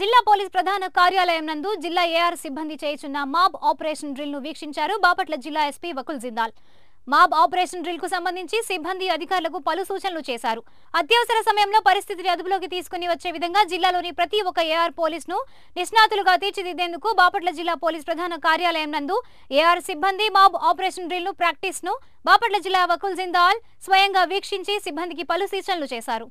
జిల్లా పోలీస్ ప్రధాన కార్యాలయం నందు జిల్లా ఏఆర్ సిబ్బంది చేయుచున్న మాబ్ ఆపరేషన్ డ్రిల్ ను వీక్షించారు బాపట్ల జిల్లా SP Vakul Jindal mob operation drill కు సంబంధించి సిబ్బంది అధికారులకు పలు సూచనలు చేశారు అత్యవసర సమయంలో పరిస్థితిని అదుపులోకి తీసుకుని వచ్చే విధంగా జిల్లాలోని ప్రతి ఒక్క ఏఆర్ పోలీస్ ను నిష్ణాతులుగా తీర్చిదిద్దేందుకు బాపట్ల జిల్లా పోలీస్ ప్రధాన కార్యాలయం నందు ఏఆర్ సిబ్బంది మాబ్ ఆపరేషన్ డ్రిల్ ను ప్రాక్టీస్ ను బాపట్ల జిల్లా వకుల్ జిందాల్ స్వయంగా వీక్షించి సిబ్బందికి పలు సూచనలు చేశారు